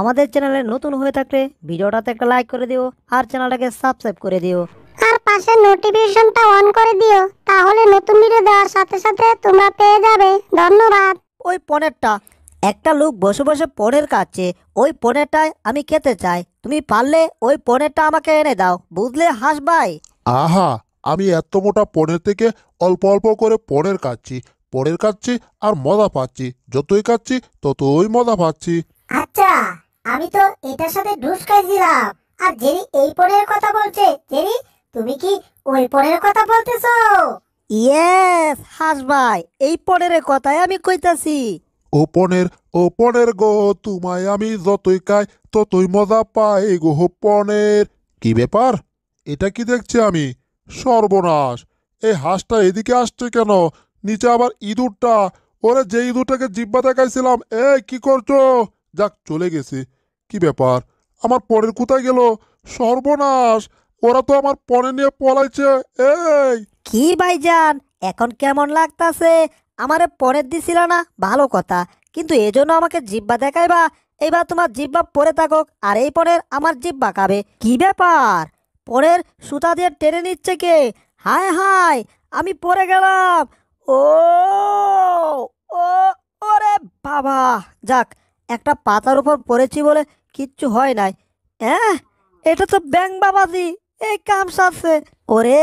আমাদের চ্যানেলে নতুন হয়ে থাকলে ভিডিওটাতে একটা লাইক করে দিও আর চ্যানেলটাকে সাবস্ক্রাইব করে দিও আর পাশে নোটিফিকেশনটা অন করে দিও তাহলে নতুন ভিডিও দেওয়ার সাথে সাথে তোমরা পেয়ে যাবে ধন্যবাদ ওই পনেরটা একটা লোক বসে বসে পনের কাচ্ছে ওই পনেরটায় আমি খেতে চাই তুমি পারলে ওই পনেরটা আমাকে এনে দাও বুঝলে হাস ভাই আহা আমি এত মোটা পনের থেকে অল্প অল্প করে পনের কাচ্ছি পরের কাচ্ছি আর মজা পাচ্ছি যতই কাচ্ছি ততই মজা পাচ্ছি আচ্ছা আমি তো এটার সাথে ডুস খাইছিলাম আর জেরি এই পরের কথা বলছে জেরি তুমি কি ওই পরের কথা বলতেছো ইয়েস হাস ভাই এই পরের কথাই আমি কইতাছি ওপনের ওপনের গো তোমায় আমি যতই খাই ততই মজা পাই গো ওপনের কি ব্যাপার এটা কি দেখছি আমি সর্বনাশ এই হাঁসটা এদিকে আসছে কেন নিচে আবার ইঁদুরটা ওরে যে ইঁদুরটাকে জিব্বা দেখাইছিলাম এ কি করছো যাক চলে গেছে কি ব্যাপার আমার পরের কোথায় গেল সর্বনাশ ওরা তো আমার পরে নিয়ে পলাইছে এই কি ভাইজান এখন কেমন লাগতাছে আমারে পরের দিছিল না ভালো কথা কিন্তু এজন্য আমাকে জিব্বা দেখাইবা এবার তোমার জিব্বা পরে থাকুক আর এই পরের আমার জিব্বা কাবে কি ব্যাপার পরের সুতা দিয়ে টেনে নিচ্ছে কে হায় হায় আমি পরে গেলাম ও ও ওরে বাবা যাক একটা পাতার উপর পড়েছি বলে কিচ্ছু হয় নাই হ্যাঁ এটা তো ব্যাং বাবাজি এই কাম সারছে ওরে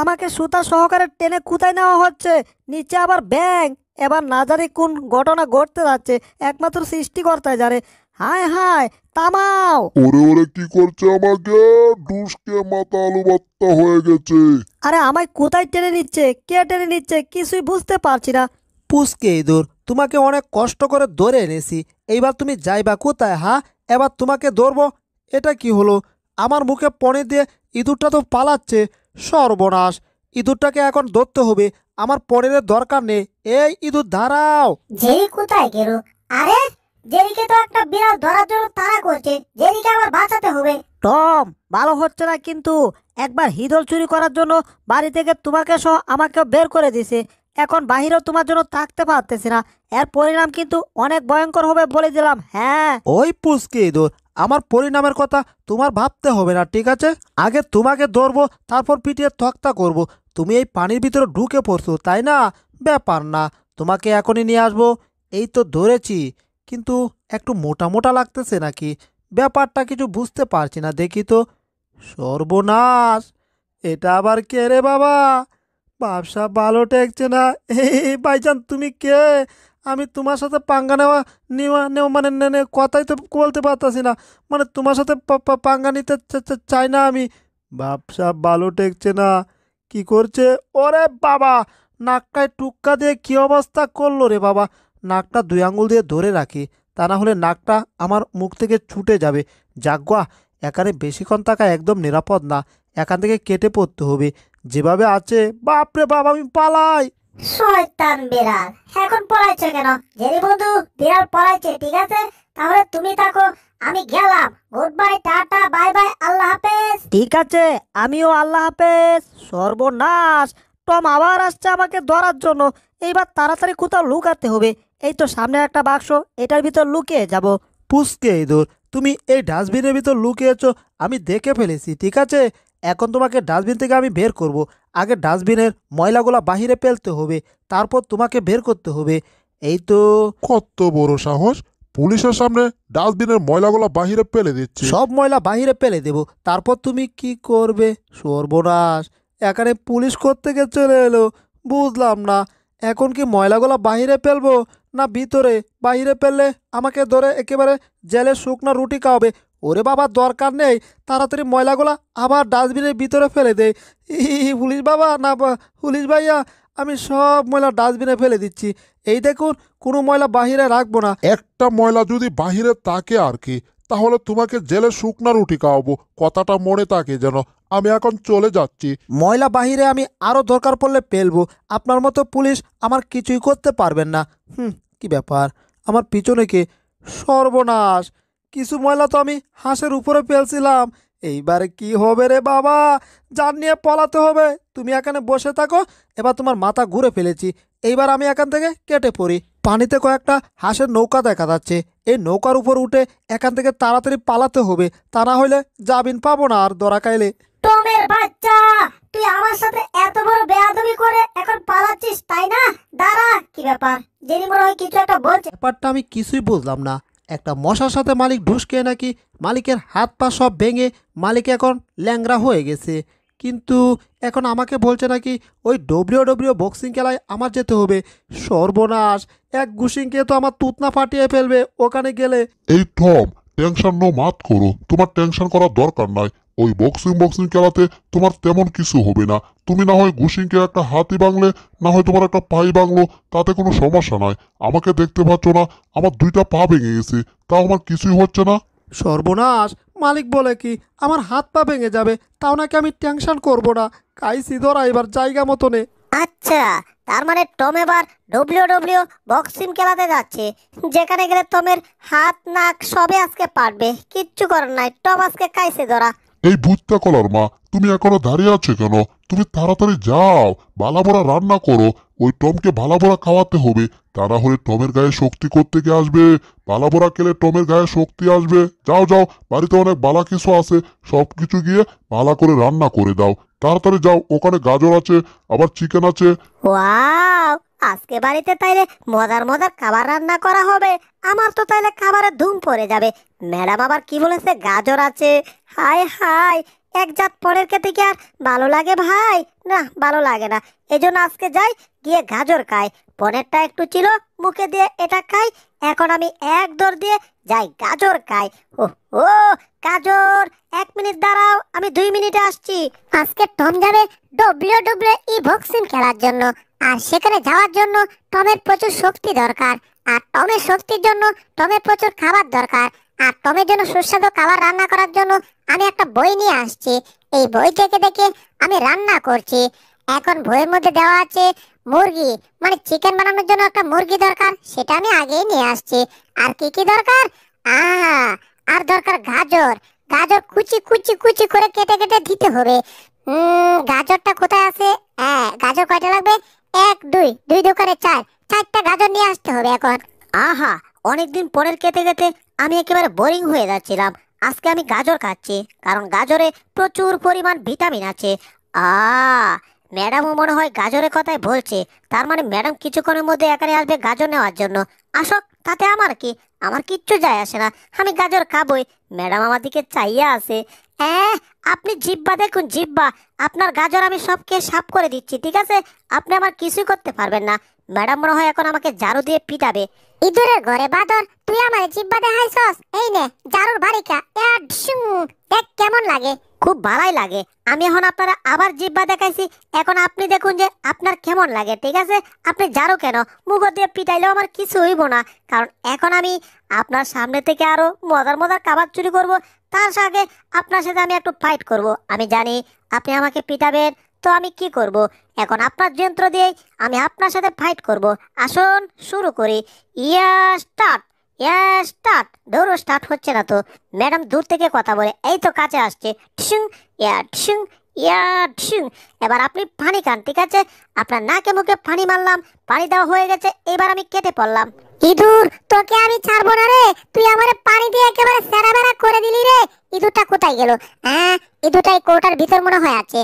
আমাকে সুতা সহকারে টেনে কোথায় নেওয়া হচ্ছে নিচে আবার ব্যাং এবার না জানি কোন ঘটনা ঘটতে যাচ্ছে একমাত্র সৃষ্টিকর্তায় জানে হায় হায় থামাও ওরে ওরে কি করছে আমাকে ডুসকে মাথা আলু বাত্তা হয়ে গেছে আরে আমায় কোথায় টেনে নিচ্ছে কে টেনে নিচ্ছে কিছুই বুঝতে পারছি না পুষকে ইঁদুর তোমাকে অনেক কষ্ট করে ধরে এনেছি এইবার তুমি যাইবা কোথায় হা এবার তোমাকে ধরবো এটা কি হলো আমার মুখে পণে দিয়ে ইঁদুরটা তো পালাচ্ছে সর্বনাশ ইঁদুরটাকে এখন ধরতে হবে আমার পনেরের দরকার নেই এই ইঁদুর দাঁড়াও যে কোথায় গেল আরে যেদিকে তো একটা বিড়াল ধরার জন্য তারা করছে যেদিকে আমার বাঁচাতে হবে টম ভালো হচ্ছে না কিন্তু একবার হিদল চুরি করার জন্য বাড়ি থেকে তোমাকে সহ আমাকে বের করে দিছে এখন বাহিরেও তোমার জন্য থাকতে পারতেছি না এর পরিণাম কিন্তু অনেক ভয়ঙ্কর হবে বলে দিলাম হ্যাঁ ওই পুষ্কি ইঁদুর আমার পরিণামের কথা তোমার ভাবতে হবে না ঠিক আছে আগে তোমাকে ধরবো তারপর পিটিয়ে তক্তা করব। তুমি এই পানির ভিতরে ঢুকে পড়ছো তাই না ব্যাপার না তোমাকে এখনই নিয়ে আসবো এই তো ধরেছি কিন্তু একটু মোটা মোটা লাগতেছে নাকি ব্যাপারটা কিছু বুঝতে পারছি না দেখি তো সর্বনাশ এটা আবার কে রে বাবা ব্যবসা ভালো টেকছে না এই ভাইজান তুমি কে আমি তোমার সাথে পাঙ্গা নেওয়া নেওয়া নেওয়া মানে নেনে কথাই তো বলতে পারতাছি না মানে তোমার সাথে পাঙ্গা নিতে চাই না আমি ব্যবসা ভালো টেকছে না কি করছে ওরে বাবা নাকটায় টুক্কা দিয়ে কী অবস্থা করলো রে বাবা নাকটা দুই আঙুল দিয়ে ধরে রাখি তা না হলে নাকটা আমার মুখ থেকে ছুটে যাবে জাগুয়া এখানে বেশিক্ষণ থাকা একদম নিরাপদ না এখান থেকে কেটে পড়তে হবে যেভাবে আছে বাপরে বাপ আমি পালাই এখন তুমি থাকো আমি গেলাম good bye tata bye bye হাফেজ ঠিক আছে আমিও হাফেজ সর্বনাশ টম আবার আসছে আমাকে ধরার জন্য এইবার তাড়াতাড়ি কোথাও লুকাতে হবে এই তো সামনে একটা বাক্স এটার ভিতর লুকিয়ে যাব পুষ্কে ইঁদুর তুমি এই ডাস্টবিনের ভিতর লুকিয়েছ আমি দেখে ফেলেছি ঠিক আছে এখন তোমাকে ডাস্টবিন থেকে আমি বের করব। আগে ডাস্টবিনের ময়লাগুলো বাহিরে ফেলতে হবে তারপর তোমাকে বের করতে হবে এই তো কত বড় সাহস পুলিশের সামনে ডাস্টবিনের ময়লাগুলো বাহিরে ফেলে দিচ্ছি সব ময়লা বাহিরে ফেলে দেব তারপর তুমি কি করবে সর্বনাশ এখানে পুলিশ করতে গিয়ে চলে এলো বুঝলাম না এখন কি ময়লাগুলো বাহিরে ফেলবো না ভিতরে বাহিরে ফেললে আমাকে ধরে একেবারে জেলে শুকনো রুটি খাওয়াবে ওরে বাবা দরকার নেই তাড়াতাড়ি ময়লাগুলো আবার ডাস্টবিনের ভিতরে ফেলে দেয় ই পুলিশ বাবা না পুলিশ ভাইয়া আমি সব ময়লা ডাস্টবিনে ফেলে দিচ্ছি এই দেখুন কোনো ময়লা বাহিরে রাখবো না একটা ময়লা যদি বাহিরে থাকে আর কি তাহলে তোমাকে জেলে শুকনা রুটি খাওয়াবো কথাটা মনে থাকে যেন আমি এখন চলে যাচ্ছি ময়লা বাহিরে আমি আরও দরকার পড়লে পেলবো আপনার মতো পুলিশ আমার কিছুই করতে পারবেন না হুম কি ব্যাপার আমার পিছনে কে সর্বনাশ কিছু ময়লা তো আমি হাঁসের উপরে ফেলছিলাম এইবারে কি হবে রে বাবা যার নিয়ে পলাতে হবে তুমি এখানে বসে থাকো এবার তোমার মাথা ঘুরে ফেলেছি এইবার আমি এখান থেকে কেটে পড়ি পানিতে কয়েকটা হাঁসের নৌকা দেখা যাচ্ছে এই নৌকার উপর উঠে এখান থেকে তাড়াতাড়ি পালাতে হবে তা না হলে জামিন পাবো না আর দরা কাইলে টমের বাচ্চা তুই আমার সাথে এত বড় বেয়াদবি করে এখন পালাচ্ছিস তাই না দাঁড়া কি ব্যাপার জেনি মনে হয় কিছু একটা বলছে ব্যাপারটা আমি কিছুই বুঝলাম না একটা মশার সাথে মালিক ঢুসকে নাকি মালিকের হাত পা সব ভেঙে মালিক এখন ল্যাংরা হয়ে গেছে কিন্তু এখন আমাকে বলছে নাকি ওই ডব্লিউ ডব্লিউ বক্সিং খেলায় আমার যেতে হবে সর্বনাশ এক গুসিংকে তো আমার তুতনা ফাটিয়ে ফেলবে ওখানে গেলে এই থম টেনশন নো মাত করো তোমার টেনশন করার দরকার নাই ওই বক্সিং বক্সিং খেলাতে তোমার তেমন কিছু হবে না তুমি না হয় গুসিংকে একটা হাতি বাংলে না হয় তোমার একটা পাই বাংলো তাতে কোনো সমস্যা নয় আমাকে দেখতে পাচ্ছ না আমার দুইটা পা ভেঙে গেছে তাও আমার কিছুই হচ্ছে না সর্বনাশ মালিক বলে কি আমার হাত পা ভেঙে যাবে তাও নাকি আমি টেনশন করব না কাইসি ধরা এবার জায়গা মতো নে আচ্ছা তার মানে টম এবার ডব্লিউ ডব্লিউ বক্সিং খেলাতে যাচ্ছে যেখানে গেলে টমের হাত নাক সবে আজকে পারবে কিচ্ছু করার নাই টম আজকে কাইসে ধরা এই ভূতটা কলার মা তুমি এখনো দাঁড়িয়ে আছো কেন তুমি তাড়াতাড়ি যাও বালা রান্না করো ওই টমকে ভালা খাওয়াতে হবে তারা হলে টমের গায়ে শক্তি করতে গিয়ে আসবে বালা ভরা খেলে টমের গায়ে শক্তি আসবে যাও যাও বাড়িতে অনেক বালা কিছু আছে সব কিছু গিয়ে বালা করে রান্না করে দাও তাড়াতাড়ি যাও ওখানে গাজর আছে আবার চিকেন আছে ওয়াও আজকে বাড়িতে তাইলে মজার মজার খাবার রান্না করা হবে আমার তো তাইলে খাবারের ধুম পড়ে যাবে ম্যাডাম আবার কি বলেছে গাজর আছে হায় হায় এক জাত পরের খেতে কি আর ভালো লাগে ভাই না ভালো লাগে না এজন্য আজকে যাই গিয়ে গাজর খাই পনেরটা একটু ছিল মুখে দিয়ে এটা খাই এখন আমি এক দর দিয়ে যাই গাজর খাই ও ও গাজর এক মিনিট দাঁড়াও আমি দুই মিনিটে আসছি আজকে টম যাবে ডবলিও ডবল ই ভ্যাকসিন খেলার জন্য আর সেখানে যাওয়ার জন্য টমের প্রচুর শক্তি দরকার আর টমের শক্তির জন্য টমের প্রচুর খাবার দরকার আর টমের জন্য সুস্বাদু খাবার রান্না করার জন্য আমি একটা বই নিয়ে আসছি এই বই থেকে দেখে আমি রান্না করছি এখন বইয়ের মধ্যে দেওয়া আছে মুরগি মানে চিকেন বানানোর জন্য একটা মুরগি দরকার সেটা আমি আগেই নিয়ে আসছি আর কি কি দরকার আহা আর দরকার গাজর গাজর কুচি কুচি কুচি করে কেটে কেটে দিতে হবে গাজরটা কোথায় আছে হ্যাঁ গাজর কয়টা লাগবে এক দুই দুই দোকানে চার চারটা গাজর নিয়ে আসতে হবে এখন আহা অনেকদিন পরের কেটে কেটে আমি একেবারে বোরিং হয়ে যাচ্ছিলাম আজকে আমি গাজর খাচ্ছি কারণ গাজরে প্রচুর পরিমাণ ভিটামিন আছে আ ম্যাডামও মনে হয় গাজরের কথাই বলছে তার মানে ম্যাডাম কিছুক্ষণের মধ্যে এখানে আসবে গাজর নেওয়ার জন্য আসক তাতে আমার কি আমার কিচ্ছু যায় আসে না আমি গাজর খাবই ম্যাডাম আমার দিকে চাইয়া আছে হ্যাঁ আপনি জিব্বা দেখুন জিব্বা আপনার গাজর আমি সবকে সাফ করে দিচ্ছি ঠিক আছে আপনি আমার কিছুই করতে পারবেন না ম্যাডাম মনে হয় এখন আমাকে ঝাড়ু দিয়ে পিটাবে ইঁদুরের ঘরে বাদর তুই আমার জিব্বা দেখাইছস এই নে ঝাড়ুর বাড়িকা এক কেমন লাগে খুব ভালাই লাগে আমি এখন আপনারা আবার জিব্বা দেখাইছি এখন আপনি দেখুন যে আপনার কেমন লাগে ঠিক আছে আপনি জারো কেন মুখ দিয়ে পিটাইলেও আমার কিছু হইব না কারণ এখন আমি আপনার সামনে থেকে আরও মজার মজার কাবার চুরি করব তার সাথে আপনার সাথে আমি একটু ফাইট করব আমি জানি আপনি আমাকে পিটাবেন তো আমি কি করব এখন আপনার যন্ত্র দিয়ে আমি আপনার সাথে ফাইট করব আসুন শুরু করি ইয়া স্টার্ট স্টার্ট স্টার্ট হচ্ছে না তো ম্যাডাম দূর থেকে কথা বলে এই তো কাছে আসছে এবার আপনি পানি খান ঠিক আছে আপনার নাকে মুখে পানি মারলাম পানি দেওয়া হয়ে গেছে এবার আমি কেটে পড়লাম ইঁদুর তোকে আমি ছাড়বো না রে তুই আমার পানি দিয়ে একেবারে সেরাবেরা করে দিলি রে ইঁদুরটা কোথায় গেল হ্যাঁ ইঁদুরটা এই কোটার ভিতর মনে হয় আছে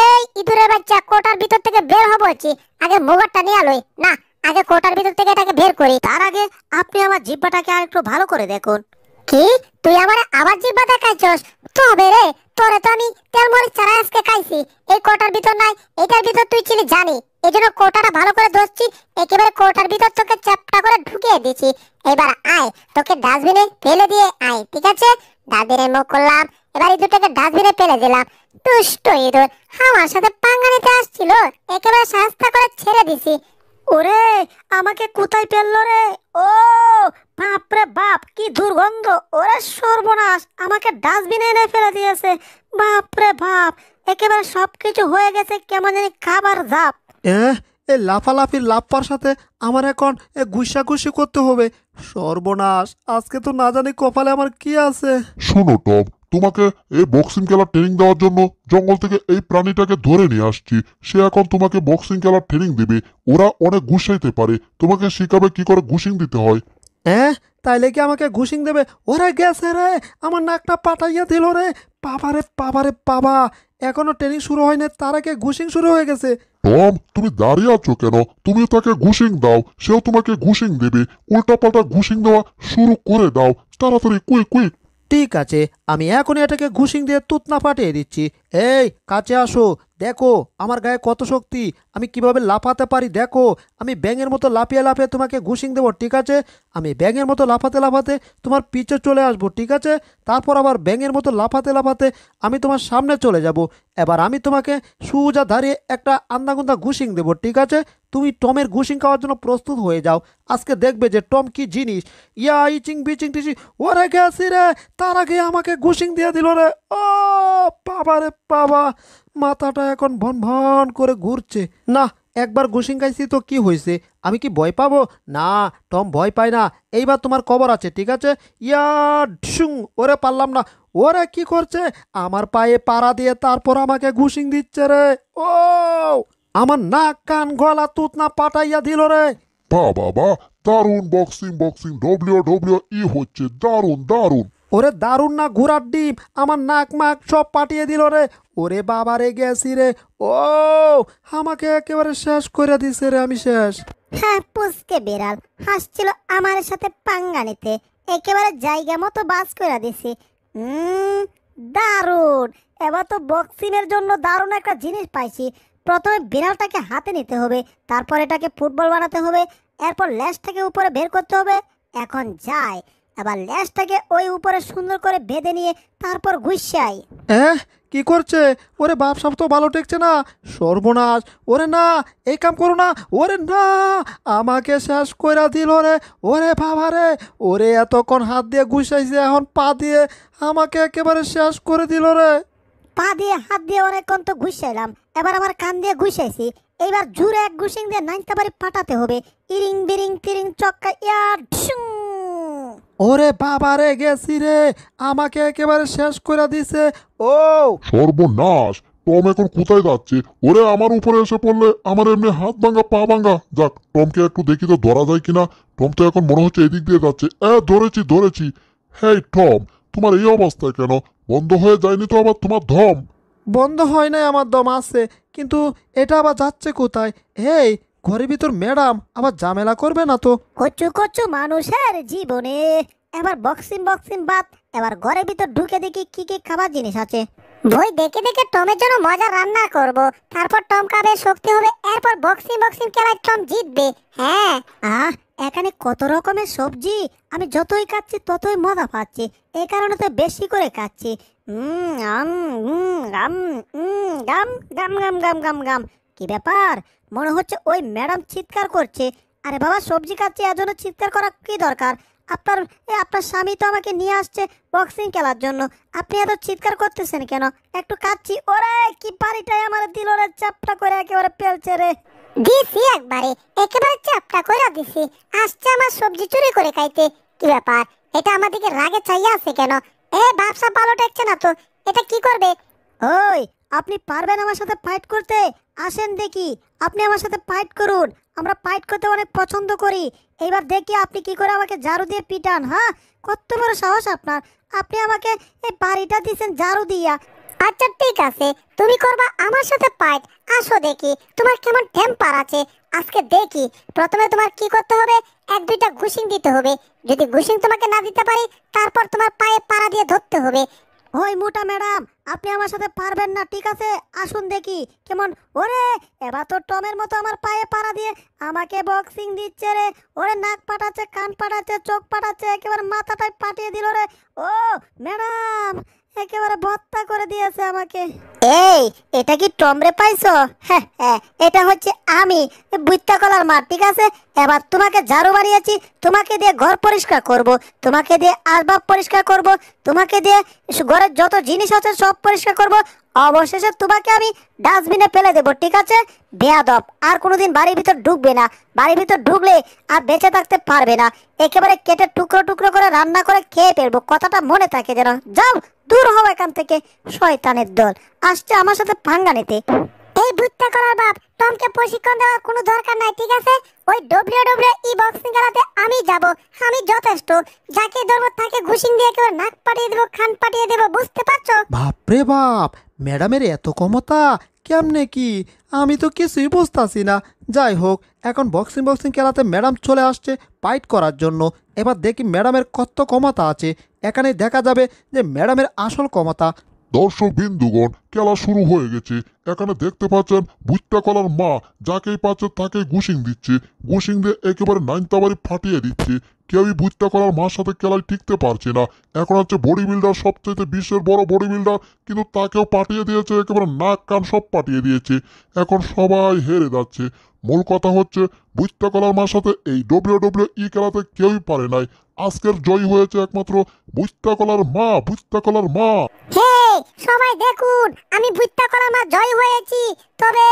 এই ইঁদুরের বাচ্চা কোটার ভিতর থেকে বের হবো বলছি আগে মোবারটা নিয়ে আলোয় না আগে কোটার ভিতর থেকে এটাকে বের করি তার আগে আপনি আমার জিব্বাটাকে আর একটু ভালো করে দেখুন কি তুই আমার আবার জিব্বা দেখাইছস তবে রে তোরে তো আমি তেল মরিচ ছাড়া আজকে খাইছি এই কোটার ভিতর নাই এটার ভিতর তুই চিনি জানি এই জন্য কোটাটা ভালো করে ধরছি একেবারে কোটার ভিতর তোকে চ্যাপটা করে ঢুকিয়ে দিছি এবার আয় তোকে ডাস্টবিনে ফেলে দিয়ে আয় ঠিক আছে ডাস্টবিনে মুখ করলাম এবার ইঁদুরটাকে ডাস্টবিনে ফেলে দিলাম তুষ্ট ইঁদুর আমার সাথে পাঙ্গা নিতে আসছিল একেবারে সাহস্তা করে ছেড়ে দিছি ওরে আমাকে কোথায় পেল রে ও বাপরে বাপ কি দুর্গন্ধ ওরে সর্বনাশ আমাকে ডাস্টবিনে এনে ফেলে দিয়েছে বাপরে বাপ একেবারে সবকিছু হয়ে গেছে কেমন জানি খাবার ধাপ এ লাফালাফি লাফার সাথে আমার এখন এ গুসাগুসি করতে হবে সর্বনাশ আজকে তো না জানি কপালে আমার কি আছে শোনো টপ তোমাকে এই বক্সিং খেলার ট্রেনিং দেওয়ার জন্য জঙ্গল থেকে এই প্রাণীটাকে ধরে নিয়ে আসছি সে এখন তোমাকে বক্সিং খেলার ট্রেনিং দেবে ওরা অনেক ঘুষাইতে পারে তোমাকে শিখাবে কি করে ঘুষিং দিতে হয় হ্যাঁ তাইলে কি আমাকে ঘুষিং দেবে ওরা গেছে রে আমার নাকটা পাঠাইয়া দিল রে বাবারে পাবারে পাবা এখনো ট্রেনিং শুরু হয়নি তার আগে ঘুষিং শুরু হয়ে গেছে টম তুমি দাঁড়িয়ে আছো কেন তুমি তাকে ঘুষিং দাও সেও তোমাকে ঘুষিং দেবে উল্টাপাল্টা ঘুষিং দেওয়া শুরু করে দাও তাড়াতাড়ি কুইক কুইক ঠিক আছে আমি এখন এটাকে ঘুষিং দিয়ে তুতনা পাঠিয়ে দিচ্ছি এই কাছে আসো দেখো আমার গায়ে কত শক্তি আমি কিভাবে লাফাতে পারি দেখো আমি ব্যাঙের মতো লাফিয়ে লাফিয়ে তোমাকে ঘুষিং দেবো ঠিক আছে আমি ব্যাঙের মতো লাফাতে লাফাতে তোমার পিছে চলে আসবো ঠিক আছে তারপর আবার ব্যাঙের মতো লাফাতে লাফাতে আমি তোমার সামনে চলে যাব। এবার আমি তোমাকে সুজা ধারিয়ে একটা আন্দাগুন্দা ঘুষিং দেবো ঠিক আছে তুমি টমের ঘুষিং খাওয়ার জন্য প্রস্তুত হয়ে যাও আজকে দেখবে যে টম কি জিনিস ইয়া ইচিং বিচিং টিচিং ওরে গেছি রে তার আগে আমাকে ঘুষিং দিয়ে দিল রে ও বাবা রে বাবা মাথাটা এখন ভন ভন করে ঘুরছে না একবার ঘুষিং খাইছি তো কি হয়েছে আমি কি ভয় পাবো না টম ভয় পায় না এইবার তোমার কবর আছে ঠিক আছে ইয়া ঢুং ওরে পারলাম না ওরে কি করছে আমার পায়ে পাড়া দিয়ে তারপর আমাকে ঘুষিং দিচ্ছে রে ও আমার নাক কান গলা তুতনা পাঠাইয়া দিল রে বা বাবা দারুণ boxing boxing W W E হচ্ছে দারুণ দারুণ ওরে দারুণ না ঘোড়ার ডিম আমার নাক মাক সব পাঠিয়ে দিল রে ওরে বাবা রে গেছি রে ও আমাকে একেবারে শেষ করে দিছে রে আমি শেষ হ্যাঁ পুচকে বেড়াল হাসছিল আমার সাথে পাঙ্গা নিতে একেবারে জায়গা মতো বাস করে দিছি হুম দারুণ এবার তো বক্সিংয়ের জন্য দারুণ একটা জিনিস পাইছি প্রথমে বিড়ালটাকে হাতে নিতে হবে তারপর এটাকে ফুটবল বানাতে হবে এরপর লেজটাকে উপরে বের করতে হবে এখন যায় এবার লেজটাকে ওই উপরে সুন্দর করে বেঁধে নিয়ে তারপর ঘুষাই হ্যাঁ কি করছে ওরে বাপ সাপ তো ভালো টেকছে না সর্বনাশ ওরে না এই কাম করো না ওরে না আমাকে শেষ কইরা দিল রে ওরে বাবা রে ওরে এতক্ষণ হাত দিয়ে ঘুষাইছে এখন পা দিয়ে আমাকে একেবারে শেষ করে দিল রে পা দিয়ে হাত দিয়ে অনেকক্ষণ তো ঘুষাইলাম এবার আমার কান দিয়ে ঘুষাইছি এইবার জুরে এক ঘুষিং দিয়ে নাইনতে পারি পাঠাতে হবে ইরিং বিরিং তিরিং চক্কা ইয়া ঢুং ওরে বাবা রে গেছি রে আমাকে একেবারে শেষ করে দিছে ও সর্বনাশ টম এখন কোথায় যাচ্ছে ওরে আমার উপরে এসে পড়লে আমার এমনি হাত ভাঙা পা ভাঙা যাক টমকে একটু দেখি তো ধরা যায় কিনা টম তো এখন মনে হচ্ছে এদিক দিয়ে যাচ্ছে এ ধরেছি ধরেছি হেই টম তোমার এই অবস্থা কেন বন্ধ হয়ে যায়নি তো আবার তোমার ধম বন্ধ হয় নাই আমার দম আছে কিন্তু এটা আবার যাচ্ছে কোথায় হেই ঘরের ভিতর ম্যাডাম আবার ঝামেলা করবে না তো কচু কচু মানুষের জীবনে এবার বক্সিং বক্সিং বাদ এবার ঘরের ভিতর ঢুকে দেখি কি কি খাবার জিনিস আছে বই দেখে দেখে টমের জন্য মজা রান্না করব তারপর টম কাবে শক্তি হবে এরপর বক্সিং বক্সিং খেলায় টম জিতবে হ্যাঁ আহ এখানে কত রকমের সবজি আমি যতই খাচ্ছি ততই মজা পাচ্ছি এই কারণে তো বেশি করে খাচ্ছি গাম গাম গাম গাম গাম গাম গাম কি ব্যাপার মনে হচ্ছে ওই ম্যাডাম চিৎকার করছে আরে বাবা সবজি কাটছে এর জন্য চিৎকার করা কী দরকার আপনার এ আপনার স্বামী তো আমাকে নিয়ে আসছে বক্সিং খেলার জন্য আপনি এত চিৎকার করতেছেন কেন একটু কাচ্ছি ওরে কি বাড়িটাই আমার দিল রে চাপটা করে একেবারে পেলছে রে দিছি একবারে একেবারে চাপটা করে দিছি আসছে আমার সবজি চুরি করে খাইতে কি ব্যাপার এটা আমাদেরকে রাগে চাইয়া আছে কেন এ ব্যবসা ভালো একছে না তো এটা কি করবে ওই আপনি পারবেন আমার সাথে ফাইট করতে আসেন দেখি আপনি আমার সাথে ফাইট করুন আমরা ফাইট করতে অনেক পছন্দ করি এইবার দেখি আপনি কি করে আমাকে ঝাড়ু দিয়ে পিটান হ্যাঁ কত বড় সাহস আপনার আপনি আমাকে এই বাড়িটা দিয়েছেন ঝাড়ু দিয়া আচ্ছা ঠিক আছে তুমি করবা আমার সাথে ফাইট আসো দেখি তোমার কেমন টেম্পার আছে আজকে দেখি প্রথমে তোমার কি করতে হবে এক দুইটা ঘুষিং দিতে হবে যদি ঘুষিং তোমাকে না দিতে পারি তারপর তোমার পায়ে পাড়া দিয়ে ধরতে হবে ওই মোটা ম্যাডাম আপনি আমার সাথে পারবেন না ঠিক আছে আসুন দেখি কেমন ওরে এবার তো টমের মতো আমার পায়ে পাড়া দিয়ে আমাকে বক্সিং দিচ্ছে রে ওরে নাক পাঠাচ্ছে কান পাঠাচ্ছে চোখ পাঠাচ্ছে একেবারে মাথাটাই পাঠিয়ে দিল রে ও ম্যাডাম একেবারে ভত্তা করে দিয়েছে আমাকে এই এটা কি টমরে পাইছো হ্যাঁ হ্যাঁ এটা হচ্ছে আমি বৃত্তাকলার কলার মাঠ ঠিক আছে এবার তোমাকে ঝাড়ু বানিয়েছি তোমাকে দিয়ে ঘর পরিষ্কার করব। তোমাকে দিয়ে আসবাব পরিষ্কার করব। তোমাকে দিয়ে ঘরের যত জিনিস আছে সব পরিষ্কার করব। অবশেষে তোমাকে আমি ডাস্টবিনে ফেলে দেবো ঠিক আছে বেয়াদব আর কোনোদিন বাড়ির ভিতর ঢুকবে না বাড়ির ভিতর ঢুকলে আর বেঁচে থাকতে পারবে না একেবারে কেটে টুকরো টুকরো করে রান্না করে খেয়ে ফেলবো কথাটা মনে থাকে যেন যাও দূর হবে এখান থেকে শয়তানের দল আসছে আমার সাথে পাঙ্গা নিতে হত্যা করার বাপ টমকে প্রশিক্ষণ দেওয়ার কোনো দরকার নাই ঠিক আছে ওই ডব্লিউ ডব্লিউ ই বক্সিং খেলাতে আমি যাব আমি যথেষ্ট যাকে ধরবো তাকে ঘুষিং দিয়ে কেউ নাক পাঠিয়ে দেবো খান পাঠিয়ে দেবো বুঝতে পারছো বাপরে বাপ ম্যাডামের এত ক্ষমতা কেমনে কি আমি তো কিছুই বুঝতেছি না যাই হোক এখন বক্সিং বক্সিং খেলাতে ম্যাডাম চলে আসছে পাইট করার জন্য এবার দেখি ম্যাডামের কত ক্ষমতা আছে এখানে দেখা যাবে যে ম্যাডামের আসল ক্ষমতা দর্শক বিন্দুগণ খেলা শুরু হয়ে গেছে এখানে দেখতে পাচ্ছেন ভুট্টা কলার মা যাকেই পাচ্ছে তাকে গুসিং দিচ্ছে গুসিং দিয়ে একেবারে নাইনতাবারি ফাটিয়ে দিচ্ছে কেউই ভুট্টা কলার মার সাথে খেলায় টিকতে পারছে না এখন হচ্ছে বডি বিল্ডার সবচেয়ে বিশ্বের বড় বডি বিল্ডার কিন্তু তাকেও পাঠিয়ে দিয়েছে একেবারে নাক কান সব পাঠিয়ে দিয়েছে এখন সবাই হেরে যাচ্ছে মূল কথা হচ্ছে ভুট্টা কলার মার সাথে এই ডব্লিউ ডব্লিউ ই খেলাতে কেউই পারে নাই আজকের জয়ী হয়েছে একমাত্র ভুট্টা কলার মা ভুট্টা কলার মা সবাই দেখুন আমি করার মা জয় হয়েছি তবে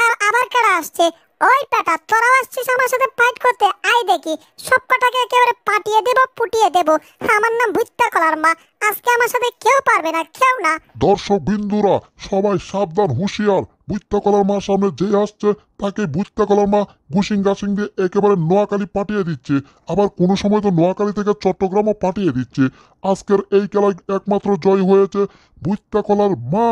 আর আবার কারা আসছে ওই পেটা তোরা আসছিস আমার সাথে ফাইট করতে আই দেখি সব কটাকে একেবারে পাটিয়ে দেব পুটিয়ে দেব আমার নাম ভুত্তা কলার মা আজকে আমার সাথে কেউ পারবে না কেউ না দর্শক বিন্দুরা সবাই সাবধান হুঁশিয়ার ভুত্তা কলার মা সামনে যে আসছে তাকে বুঝতে কলমা না গুসিং দিয়ে একেবারে নোয়াখালী পাঠিয়ে দিচ্ছে আবার কোনো সময় তো নোয়াখালী থেকে চট্টগ্রামও পাঠিয়ে দিচ্ছে আজকের এই খেলায় একমাত্র জয় হয়েছে বুঝতে কলার মা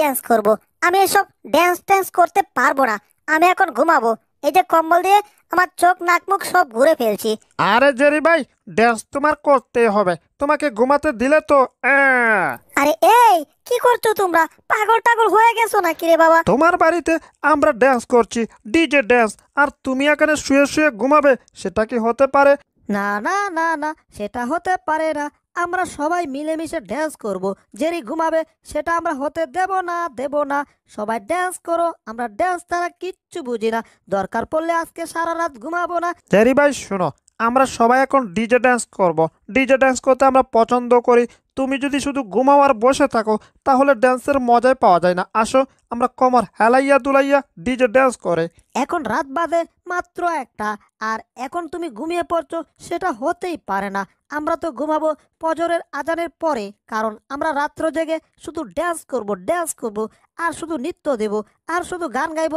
ড্যান্স করব আমি এসব ড্যান্স ট্যান্স করতে পারবো না আমি এখন ঘুমাবো এই যে কম্বল দিয়ে আমার চোখ নাক মুখ সব ঘুরে ফেলছি আরে জেরি ভাই ড্যান্স তোমার করতে হবে তোমাকে ঘুমাতে দিলে তো আহ। আরে এই কি করছো তোমরা পাগল টাগল হয়ে গেছো নাকি রে বাবা তোমার বাড়িতে আমরা ড্যান্স করছি ডিজে ড্যান্স আর তুমি এখানে শুয়ে শুয়ে ঘুমাবে সেটা কি হতে পারে না না না না সেটা হতে পারে না আমরা সবাই মিলেমিশে ড্যান্স করব। জেরি ঘুমাবে সেটা আমরা হতে দেব না দেব না সবাই ড্যান্স করো আমরা ড্যান্স তারা কিচ্ছু বুঝি না দরকার পড়লে আজকে সারা রাত ঘুমাবো না জেরি ভাই শোনো আমরা সবাই এখন ডিজে ড্যান্স করব। ডিজে ড্যান্স করতে আমরা পছন্দ করি তুমি যদি শুধু ঘুমাও আর বসে থাকো তাহলে ড্যান্সের মজাই পাওয়া যায় না আসো আমরা কমর হেলাইয়া দুলাইয়া ডিজে ড্যান্স করে এখন রাত বাদে মাত্র একটা আর এখন তুমি ঘুমিয়ে পড়ছো সেটা হতেই পারে না আমরা তো ঘুমাবো পজরের আজানের পরে কারণ আমরা রাত্র জেগে শুধু ড্যান্স করব ড্যান্স করব আর শুধু নৃত্য দেব আর শুধু গান গাইব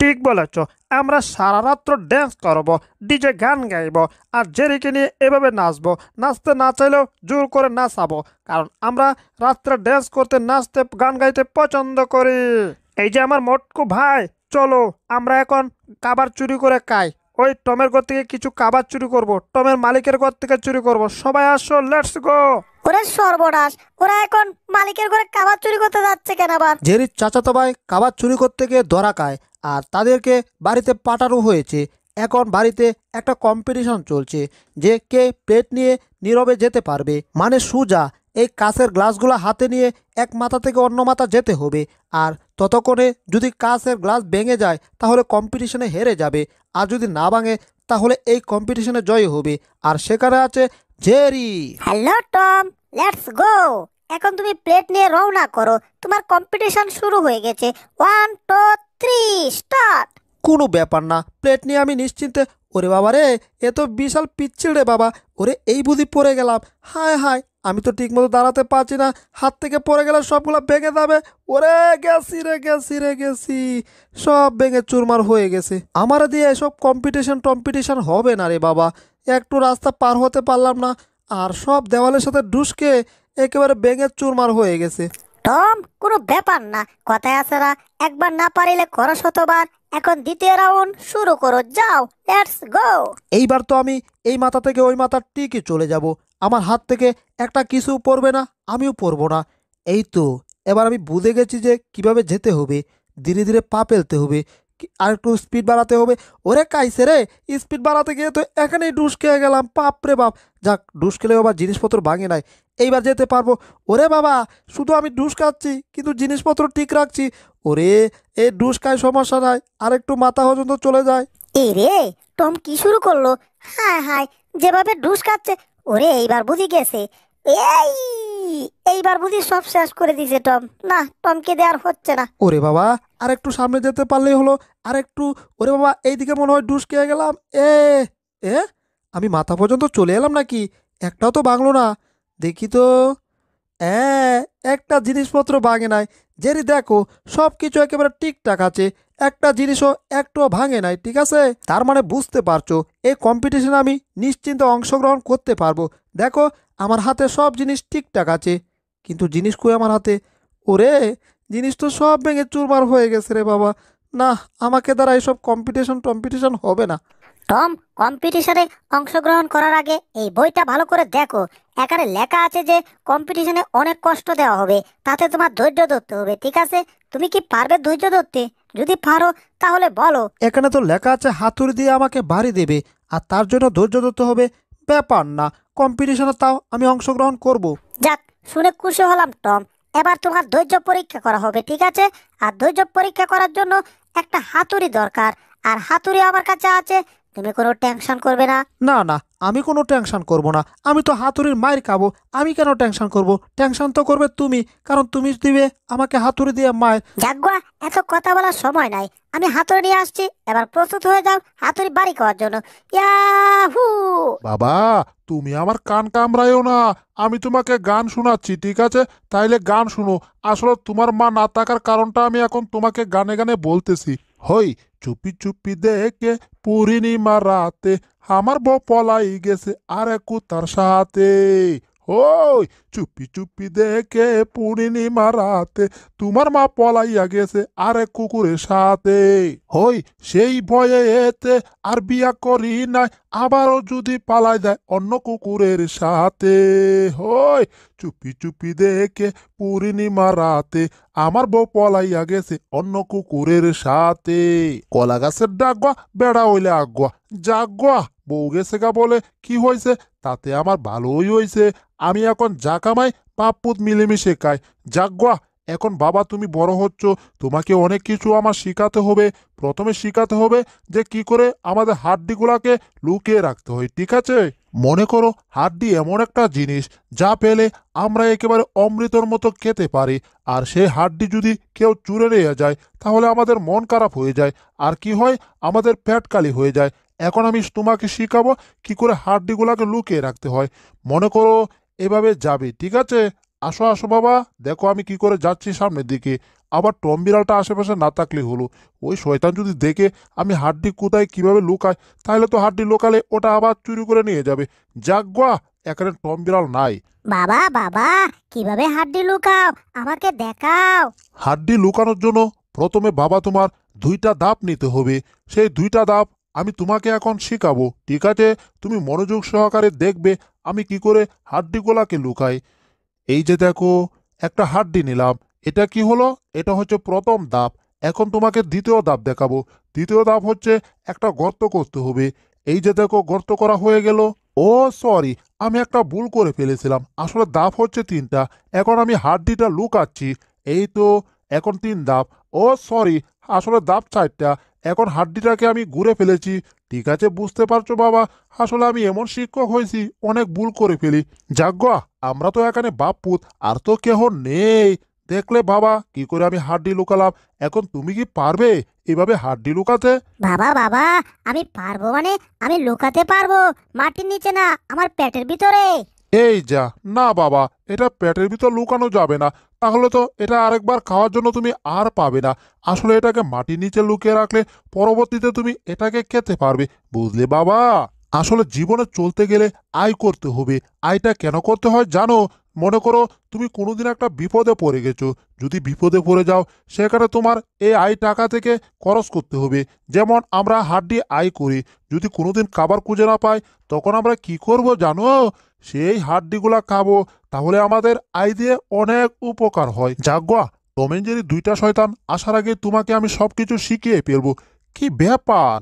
ঠিক বলেছ আমরা সারা রাত্র ড্যান্স করব ডিজে গান গাইব আর জেরিকে নিয়ে এভাবে নাচব নাচতে না চাইলেও জোর করে নাচাবো কারণ আমরা রাত্রে ড্যান্স করতে নাচতে গান গাইতে পছন্দ করি এই যে আমার মোটকু ভাই চলো আমরা এখন কাবার চুরি করে খাই ওই টমের ঘর থেকে কিছু কাবার চুরি করব টমের মালিকের ঘর থেকে চুরি করব সবাই আসো লেটস গো ওরে সর্বনাশ ওরা এখন মালিকের ঘরে কাবার চুরি করতে যাচ্ছে কেন আবার জেরির চাচাতো ভাই কাবার চুরি করতে গিয়ে ধরা খায় আর তাদেরকে বাড়িতে পাঠানো হয়েছে এখন বাড়িতে একটা কম্পিটিশন চলছে যে কে প্লেট নিয়ে নীরবে যেতে পারবে মানে সুজা এই কাঁচের গ্লাসগুলো হাতে নিয়ে এক মাথা থেকে অন্য মাথা যেতে হবে আর ততক্ষণে যদি কাঁচের গ্লাস ভেঙে যায় তাহলে কম্পিটিশনে হেরে যাবে আর যদি না ভাঙে তাহলে এই কম্পিটিশনে জয় হবে আর সেখানে আছে Jerry hello Tom let's go এখন তুমি প্লেট নিয়ে রওনা করো তোমার কম্পিটিশন শুরু হয়ে গেছে ওয়ান টু থ্রি কোনো ব্যাপার না প্লেট নিয়ে আমি নিশ্চিন্তে ওরে বাবা রে এ তো বিশাল পিচ্ছিল রে বাবা ওরে এই বুধি পড়ে গেলাম হায় হায় আমি তো ঠিক মতো দাঁড়াতে পারছি না হাত থেকে পড়ে গেলে সবগুলো ভেঙে যাবে ওরে গেছি রে গেছি রে গেছি সব ভেঙে চুরমার হয়ে গেছে আমার দিয়ে এসব কম্পিটিশন টম্পিটিশন হবে না রে বাবা একটু রাস্তা পার হতে পারলাম না আর সব দেওয়ালের সাথে ডুসকে একেবারে ভেঙে চুরমার হয়ে গেছে দম কোনো ব্যাপার না কথায় আছে না একবার না পারিলে করো শতবার এখন দ্বিতীয় রাউন্ড শুরু করো যাও লেটস গো এইবার তো আমি এই মাথা থেকে ওই মাথার টিকে চলে যাব আমার হাত থেকে একটা কিছু পড়বে না আমিও পড়বো না এই তো এবার আমি বুঝে গেছি যে কিভাবে যেতে হবে ধীরে ধীরে পা ফেলতে হবে আর একটু স্পিড বাড়াতে হবে ওরে কাইছে রে স্পিড বাড়াতে গিয়ে তো এখানেই ডুস খেয়ে গেলাম পাপ রে বাপ যাক ডুস খেলেও আবার জিনিসপত্র ভাঙে নাই এইবার যেতে পারবো ওরে বাবা শুধু আমি ডুস খাচ্ছি কিন্তু জিনিসপত্র ঠিক রাখছি ওরে এ ডুস খায় সমস্যা নাই আর একটু মাথা পর্যন্ত চলে যায় এ রে টম কি শুরু করলো হ্যাঁ হায় যেভাবে ডুস খাচ্ছে ওরে এইবার বুঝি গেছে এই এইবার বুঝি সব শেষ করে দিছে টম না টমকে দেওয়ার হচ্ছে না ওরে বাবা আর একটু সামনে যেতে পারলেই হলো আর একটু ওরে বাবা এইদিকে মনে হয় ডুস খেয়ে গেলাম এ এ আমি মাথা পর্যন্ত চলে এলাম নাকি একটাও তো বাংলো না দেখি তো হ্যাঁ একটা জিনিসপত্র ভাঙে নাই জেরি দেখো সব কিছু একেবারে ঠিকঠাক আছে একটা জিনিসও একটুও ভাঙে নাই ঠিক আছে তার মানে বুঝতে পারছো এই কম্পিটিশনে আমি নিশ্চিন্তে অংশগ্রহণ করতে পারবো দেখো আমার হাতে সব জিনিস ঠিকঠাক আছে কিন্তু জিনিস কই আমার হাতে ওরে জিনিস তো সব ভেঙে চুরমার হয়ে গেছে রে বাবা না আমাকে দ্বারা এসব কম্পিটিশন টম্পিটিশন হবে না টম কম্পিটিশনে অংশগ্রহণ করার আগে এই বইটা ভালো করে দেখো এখানে লেখা আছে যে কম্পিটিশনে অনেক কষ্ট দেওয়া হবে তাতে তোমার ধৈর্য ধরতে হবে ঠিক আছে তুমি কি পারবে ধৈর্য ধরতে যদি পারো তাহলে বলো এখানে তো লেখা আছে হাতুড়ি দিয়ে আমাকে বাড়ি দেবে আর তার জন্য ধৈর্য ধরতে হবে ব্যাপার না কম্পিটিশনে তাও আমি অংশগ্রহণ করব। যাক শুনে খুশি হলাম টম এবার তোমার ধৈর্য পরীক্ষা করা হবে ঠিক আছে আর ধৈর্য পরীক্ষা করার জন্য একটা হাতুড়ি দরকার আর হাতুড়ি আমার কাছে আছে তুমি কোনো টেনশন করবে না না না আমি কোনো টেনশন করব না আমি তো হাতুড়ির মায়ের খাবো আমি কেন টেনশন করব টেনশন তো করবে তুমি কারণ তুমি দিবে আমাকে হাতুড়ি দিয়ে মায়ের যাগুয়া এত কথা বলার সময় নাই আমি হাতুড়ি নিয়ে আসছি এবার প্রস্তুত হয়ে যাও হাতুড়ি বাড়ি করার জন্য ইয়াহু বাবা তুমি আমার কান কামড়াইও না আমি তোমাকে গান শোনাচ্ছি ঠিক আছে তাইলে গান শুনো আসলে তোমার মা না থাকার কারণটা আমি এখন তোমাকে গানে গানে বলতেছি হই চুপি চুপি দেখে পূর্ণিমা রাতে আমার বউ পলাই গেছে আর একু তার সাথে ওই চুপি চুপি দেখে পুরিনি মারাতে তোমার মা পলাইয়া গেছে আরে কুকুরের সাথে হই সেই ভয়ে এতে আর বিয়া করি নাই আবারও যদি পালাই দেয় অন্য কুকুরের সাথে হই চুপি চুপি দেখে পুরিনি মারাতে আমার বউ পলাইয়া গেছে অন্য কুকুরের সাথে কলা গাছের ডাগুয়া বেড়া হইলে আগুয়া যাগুয়া বউ শেখা বলে কি হয়েছে তাতে আমার ভালোই হয়েছে আমি এখন যা কামাই পাপ্পুত মিলেমিশে খাই যাগুয়া এখন বাবা তুমি বড় হচ্ছ তোমাকে অনেক কিছু আমার শেখাতে হবে প্রথমে শেখাতে হবে যে কি করে আমাদের হাড্ডিগুলাকে লুকিয়ে রাখতে হয় ঠিক আছে মনে করো হাড্ডি এমন একটা জিনিস যা পেলে আমরা একেবারে অমৃতর মতো খেতে পারি আর সে হাড্ডি যদি কেউ চুরে নিয়ে যায় তাহলে আমাদের মন খারাপ হয়ে যায় আর কি হয় আমাদের পেট কালি হয়ে যায় এখন আমি তোমাকে শিখাবো কি করে হাড্ডিগুলাকে লুকিয়ে রাখতে হয় মনে করো এভাবে যাবে ঠিক আছে আসো আসো বাবা দেখো আমি কি করে যাচ্ছি সামনের দিকে আবার টম বিড়ালটা আশেপাশে না থাকলে হলো ওই শয়তান যদি দেখে আমি হাড্ডি কোথায় কিভাবে লুকাই তাহলে তো হাড্ডি লোকালে ওটা আবার চুরি করে নিয়ে যাবে যাক গোয়া এখানে টম বিড়াল নাই বাবা বাবা কিভাবে হাড্ডি লুকাও আমাকে দেখাও হাড্ডি লুকানোর জন্য প্রথমে বাবা তোমার দুইটা দাপ নিতে হবে সেই দুইটা দাপ আমি তোমাকে এখন শেখাবো ঠিক আছে তুমি মনোযোগ সহকারে দেখবে আমি কি করে হাড্ডিগুলাকে লুকাই এই যে দেখো একটা হাড্ডি নিলাম এটা কি হলো এটা হচ্ছে প্রথম দাপ এখন তোমাকে দ্বিতীয় দাপ দেখাবো দ্বিতীয় দাপ হচ্ছে একটা গর্ত করতে হবে এই যে দেখো গর্ত করা হয়ে গেল ও সরি আমি একটা ভুল করে ফেলেছিলাম আসলে দাপ হচ্ছে তিনটা এখন আমি হাড্ডিটা লুকাচ্ছি এই তো এখন তিন দাপ ও সরি আসলে দাপ চারটা এখন হাড্ডিটাকে আমি ঘুরে ফেলেছি ঠিক আছে বুঝতে পারছো বাবা আসলে আমি এমন শিক্ষক হয়েছি অনেক ভুল করে ফেলি যাগ্যা আমরা তো এখানে বাপুত আর তো কেহ নেই দেখলে বাবা কি করে আমি হাড্ডি লুকালাম এখন তুমি কি পারবে এভাবে হাড্ডি লুকাতে বাবা বাবা আমি পারবো মানে আমি লুকাতে পারবো মাটির নিচে না আমার পেটের ভিতরে এই যা না বাবা এটা পেটের ভিতর লুকানো যাবে না তাহলে তো এটা আরেকবার খাওয়ার জন্য তুমি আর পাবে না আসলে এটাকে মাটির নিচে লুকিয়ে রাখলে পরবর্তীতে তুমি এটাকে খেতে পারবে বুঝলে বাবা আসলে জীবনে চলতে গেলে আয় করতে হবে আয়টা কেন করতে হয় জানো মনে করো তুমি কোনোদিন একটা বিপদে পড়ে গেছো যদি বিপদে পড়ে যাও সেখানে তোমার এই আয় টাকা থেকে খরচ করতে হবে যেমন আমরা হাড্ডি আয় করি যদি কোনোদিন খাবার খুঁজে না পাই তখন আমরা কি করব জানো সেই হাড্ডিগুলা খাবো তাহলে আমাদের আই দিয়ে অনেক উপকার হয় জাগুয়া যদি দুইটা শয়তান আসার আগে তোমাকে আমি সবকিছু শিখিয়ে ফেলবো কি ব্যাপার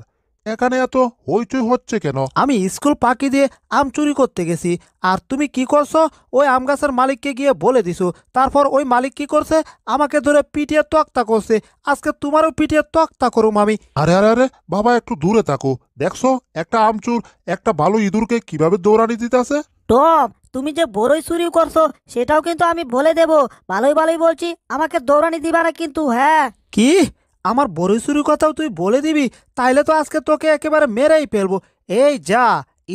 এখানে এত হইচই হচ্ছে কেন আমি স্কুল পাখি দিয়ে আম চুরি করতে গেছি আর তুমি কি করছো ওই আম গাছের মালিককে গিয়ে বলে দিছো তারপর ওই মালিক কি করছে আমাকে ধরে পিটিয়ে তক্তা করছে আজকে তোমারও পিটিয়ে তক্তা করুম আমি আরে আরে আরে বাবা একটু দূরে থাকো দেখছো একটা আমচুর একটা ভালো ইঁদুরকে কিভাবে দৌড়ানি দিতেছে টম তুমি যে বড়ই চুরি করছো সেটাও কিন্তু আমি বলে দেব ভালোই ভালোই বলছি আমাকে দৌড়ানি দিবা না কিন্তু হ্যাঁ কি আমার বরিশুরির কথাও তুই বলে দিবি তাইলে তো আজকে তোকে একেবারে মেরেই ফেলবো এই যা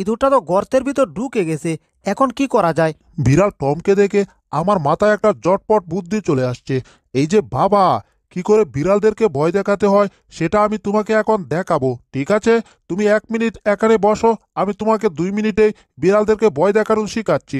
ইঁদুরটা তো গর্তের ভিতর ঢুকে গেছে এখন কি করা যায় বিড়াল টমকে দেখে আমার মাথায় একটা জটপট বুদ্ধি চলে আসছে এই যে বাবা কি করে বিড়ালদেরকে ভয় দেখাতে হয় সেটা আমি তোমাকে এখন দেখাবো ঠিক আছে তুমি এক মিনিট এখানে বসো আমি তোমাকে দুই মিনিটে বিড়ালদেরকে ভয় দেখানো শেখাচ্ছি